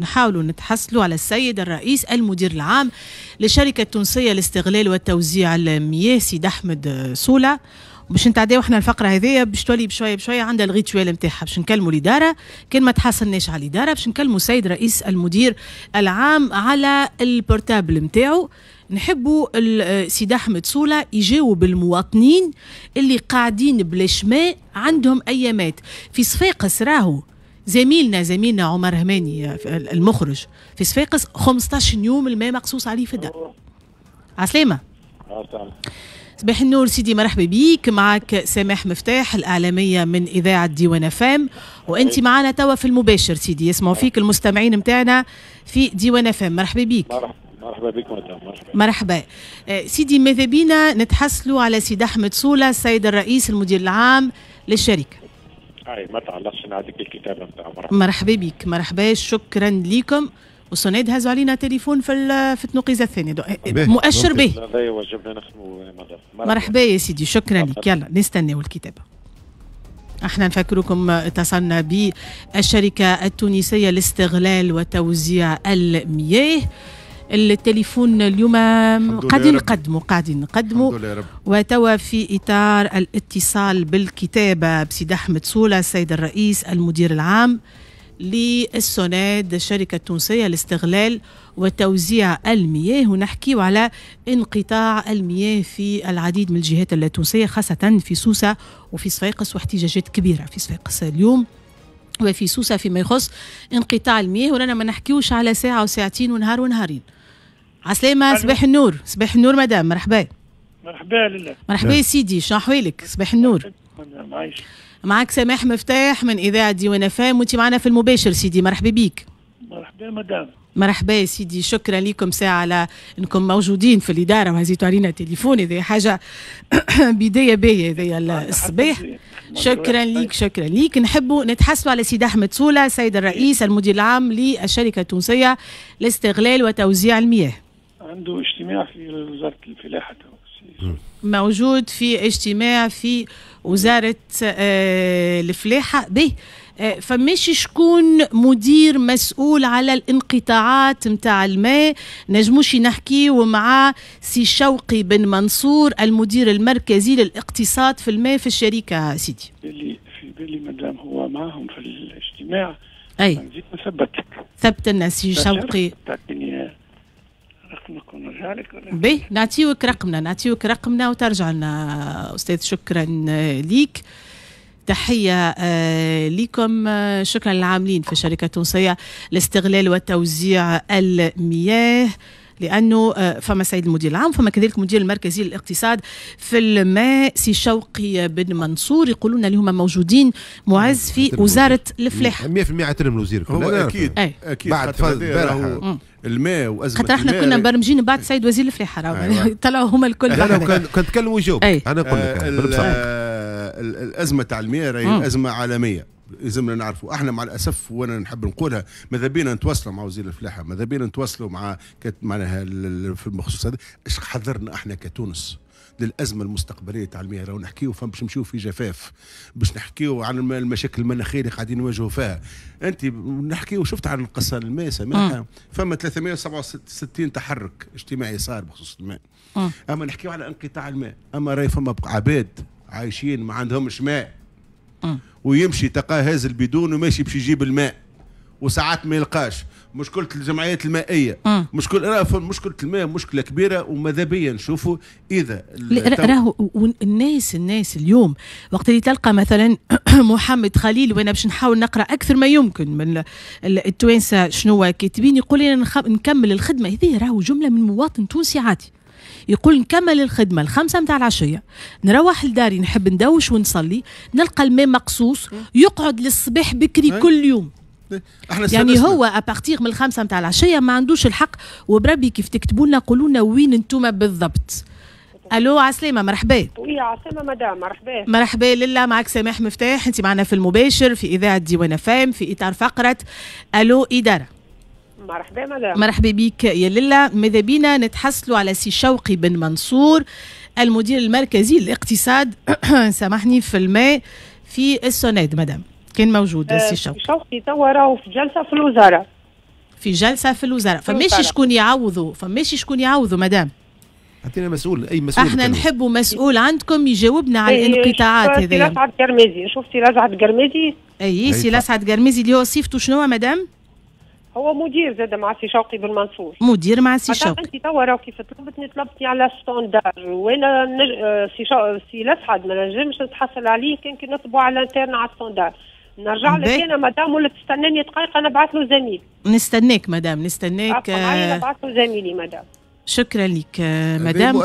نحاولوا نتحصلوا على السيد الرئيس المدير العام للشركة التونسية لاستغلال والتوزيع المياه سيد أحمد سولا باش نتعداو احنا الفقره هذيا باش تولي بشويه بشويه عندها الريتوال نتاعها باش نكلموا الاداره كان ما تحصلناش على الاداره باش نكلموا السيد رئيس المدير العام على البورتابل نتاعو نحبوا السيد احمد سولا يجاوب المواطنين اللي قاعدين بلاش ماء عندهم ايامات في صفاقس راهو زميلنا زميلنا عمر هماني المخرج في صفاقس 15 يوم الماء مقصوص عليه في الدار عسلامة صباح النور سيدي مرحبا بيك معك سامح مفتاح الإعلامية من إذاعة ديوان فام وأنت معنا توا في المباشر سيدي يسمعوا فيك المستمعين متاعنا في ديوان فام مرحبا بيك مرحبا بك مدام مرحبا مرحبا آه، سيدي ماذا بينا نتحصلوا على سيد احمد صوله السيد الرئيس المدير العام للشركه اي ما تعلقش نعطيك الكتابه نتاع مرحبا بك مرحبا شكرا لكم وسناد هزوا علينا تليفون في في التنقيزه الثانيه مؤشر به مرحبا يا سيدي شكرا لك يلا نستناو الكتابه احنا نفكركم اتصلنا بالشركة التونسية لاستغلال وتوزيع المياه التليفون اليوم قاعدين نقدمه قاعدين نقدمه وتوا في اطار الاتصال بالكتابه بسيد احمد صوله السيد الرئيس المدير العام للسوناد الشركة التونسية لاستغلال وتوزيع المياه ونحكي على انقطاع المياه في العديد من الجهات التونسية خاصة في سوسة وفي صفاقس واحتجاجات كبيرة في صفاقس اليوم وفي سوسة فيما يخص انقطاع المياه ورانا ما نحكيوش على ساعة وساعتين ونهار ونهارين عسلامة صباح النور صباح النور مدام مرحبا مرحبا لله مرحبا يا نعم. سيدي شنو احوالك صباح النور معك سماح مفتاح من اذاعه ديوان افام وانت معنا في المباشر سيدي مرحبا بيك مرحبا مدام مرحبا يا سيدي شكرا لكم ساعة على انكم موجودين في الاداره وهزيتوا علينا تليفون هذه حاجه بدايه باهيه إذا الصباح شكرا ليك شكرا ليك نحب نتحسوا على سيد احمد صوله سيد الرئيس إيه. المدير العام للشركه التونسيه لاستغلال وتوزيع المياه عنده اجتماع في وزاره الفلاحه موجود في اجتماع في وزاره آه، الفلاحه به آه، فمش شكون مدير مسؤول على الانقطاعات نتاع الماء نجموش نحكيو مع سي شوقي بن منصور المدير المركزي للاقتصاد في الماء في الشركه سيدي اللي في بالي مدام هو معهم في الاجتماع اي نزيد نثبت ثبت لنا سي شوقي رقمك ونرجع لك باهي نعطيوك رقمنا نعطيوك رقمنا وترجع لنا استاذ شكرا ليك تحية آه، لكم آه، شكرا للعاملين في الشركة التونسية لاستغلال وتوزيع المياه لانه آه، فما سيد المدير العام فما كذلك المدير المركزي للاقتصاد في الماء سي شوقي بن منصور يقولون اللي هما موجودين معز في وزاره الفلاحه 100% اعترم الوزير هو اكيد اكيد بعد فاز الماء وازمه خاطر احنا كنا مبرمجين بعد سيد وزير الفلاحه أيوة. طلعوا هما الكل انا كنت كلموا يجاوب انا نقول لك الازمه تاع المياه راهي ازمه عالميه لازمنا نعرفوا احنا مع الاسف وانا نحب نقولها ماذا بينا نتواصلوا مع وزير الفلاحه ماذا بينا نتواصلوا مع كت... معناها في المخصوص هذا اش حذرنا احنا كتونس للازمه المستقبليه تاع المياه راهو نحكيو باش نمشيو في جفاف باش نحكيو عن المشاكل المناخيه اللي قاعدين نواجهوا فيها انت نحكيو شفت عن القصه الماء سامحها فما 367 تحرك اجتماعي صار بخصوص الماء اما نحكيو على انقطاع الماء اما راهي فما عباد عايشين ما عندهمش ماء ويمشي تلقاه البدون وماشي باش يجيب الماء وساعات ما يلقاش مشكله الجمعيات المائيه مشكله مشكله الماء مشكله كبيره وماذا بيا نشوفوا اذا راهو الناس الناس اليوم وقت اللي تلقى مثلا محمد خليل وانا باش نحاول نقرا اكثر ما يمكن من التوانسه شنو كاتبين يقول لي نكمل الخدمه هذه راهو جمله من مواطن تونسي عادي يقول نكمل الخدمه الخمسه نتاع العشيه نروح لداري نحب ندوش ونصلي نلقى الماء مقصوص يقعد للصباح بكري إيه. كل يوم احنا يعني هو ابارتيغ من الخمسه نتاع العشيه ما عندوش الحق وبربي كيف تكتبوا لنا قولوا لنا وين انتم بالضبط الو عسلامه مرحبا وي عسلامه مدام مرحبا مرحبا لله معك سامح مفتاح انت معنا في المباشر في اذاعه ديوان فام في اطار فقره الو اداره مرحبا مدام مرحبا بك يا للا ماذا بينا نتحصلوا على سي شوقي بن منصور المدير المركزي للاقتصاد سامحني في الماء في السوناد مدام كان موجود أه سي شوقي شوقي توا راهو في جلسه في الوزاره في جلسه في الوزاره فماشي شكون يعوضوا فماشي شكون يعوضوا مدام اعطينا مسؤول اي مسؤول احنا نحبوا مسؤول عندكم يجاوبنا على إيه، إيه، الانقطاعات هذه سي لسعد قرميزي شوف سي لسعد قرميزي اي سي أيوة. لسعد قرميزي اللي هو صفته شنو مدام هو مدير زاد مع سي شوقي بالمنصور مدير مع سي شوقي انت توا راكي طلبتني طلبتني على ستوندار وانا نج... آه، سي شو... آه، سي لسعد ما نجمش نتحصل عليه كان كي نطبوا على الانترن على ستوندار نرجع لك انا مدام ولا تستناني دقيقه نبعث له زميل نستناك مدام نستناك آه... نبعث له زميلي مدام شكرا لك آه، مدام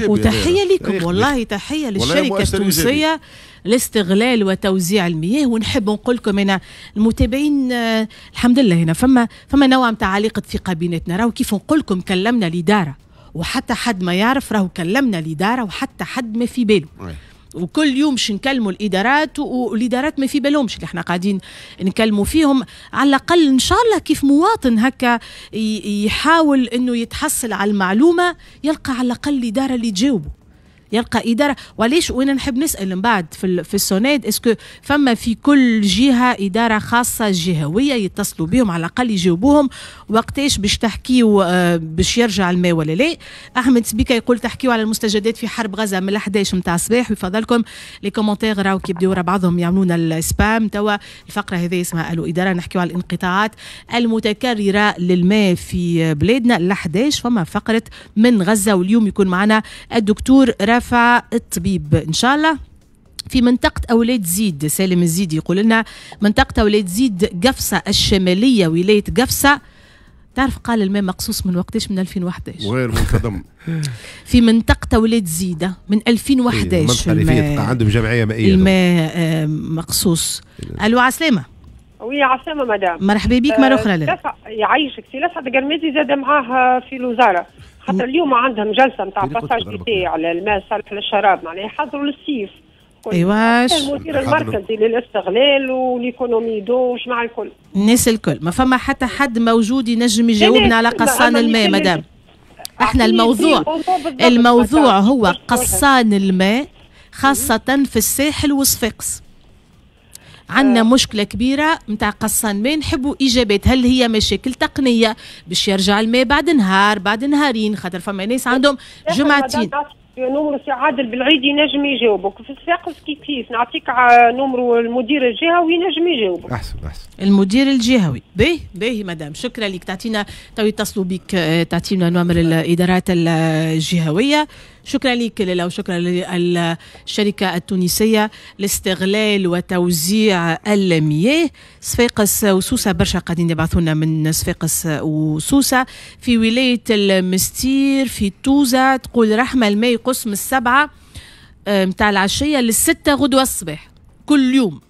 وتحيه لكم والله تحيه للشركه التونسيه لاستغلال وتوزيع المياه ونحب نقول لكم انا المتابعين آه، الحمد لله هنا فما فما نوع نتاع علاقه ثقه بيناتنا راهو كيف نقول لكم كلمنا الاداره وحتى حد ما يعرف راهو كلمنا الاداره وحتى حد ما في باله وكل يوم باش نكلموا الادارات والادارات ما في بالهمش اللي احنا قاعدين نكلموا فيهم على الاقل ان شاء الله كيف مواطن هكا يحاول انه يتحصل على المعلومه يلقى على الاقل الاداره اللي تجاوبه يلقى اداره وليش وانا نحب نسال من بعد في, في السونيد اسكو فما في كل جهه اداره خاصه جهويه يتصلوا بهم على الاقل يجاوبوهم وقتاش باش تحكيو آه، باش يرجع الماء ولا لا احمد سبيكا يقول تحكيو على المستجدات في حرب غزه من 11 نتاع الصباح ويفضلكم لي كومونتير راهو كيبداو بعضهم يعملونا السبام توا الفقره هذه اسمها الو اداره نحكيو على الانقطاعات المتكرره للماء في بلادنا ال 11 فما فقره من غزه واليوم يكون معنا الدكتور رفع الطبيب ان شاء الله في منطقة أولاد زيد سالم الزيد يقول لنا منطقة أولاد زيد قفصة الشمالية ولاية قفصة تعرف قال الماء مقصوص من وقتاش من 2011 غير منتظم في منطقة أولاد زيدة من 2011 إيه، الماء اللي عندهم جمعية مائية الماء آه، مقصوص ألو عسلامة وي عسلامة مدام مرحبا بك مرة أخرى لا آه، يعيشك سي لسعد قرميزي زاد معاه في الوزارة خاطر اليوم عندهم جلسه نتاع باساج بيتي على الماء صالح للشراب معناها يحضروا للصيف ايوا مدير المركزي للاستغلال وليكونومي دو مع الكل الناس الكل ما فما حتى حد موجود ينجم إيه، يجاوبنا إيه، على قصان الماء مدام احنا الموضوع الموضوع هو قصان الماء خاصة في الساحل وصفاقس عندنا آه. مشكله كبيره نتاع قصان ما نحبوا اجابات هل هي مشاكل تقنيه باش يرجع الماء بعد نهار بعد نهارين خاطر فما ناس إيه، عندهم إيه، جمعتين إيه، نمر سي عادل بالعيد ينجم يجاوبك في الساقس كيف كيف نعطيك نمر المدير الجهوي ينجم يجاوبك احسن احسن المدير الجهوي باهي باهي مدام شكرا لك تعطينا تو يتصلوا بك آه، تعطينا نمر الادارات الجهويه شكرا لك ليلى وشكرا للشركة التونسية لاستغلال وتوزيع المياه صفاقس وسوسة برشا قاعدين يبعثونا من صفاقس وسوسة في ولاية المستير في توزة تقول رحمة الماء قسم السبعة آه، متاع العشية للستة غدوة الصباح كل يوم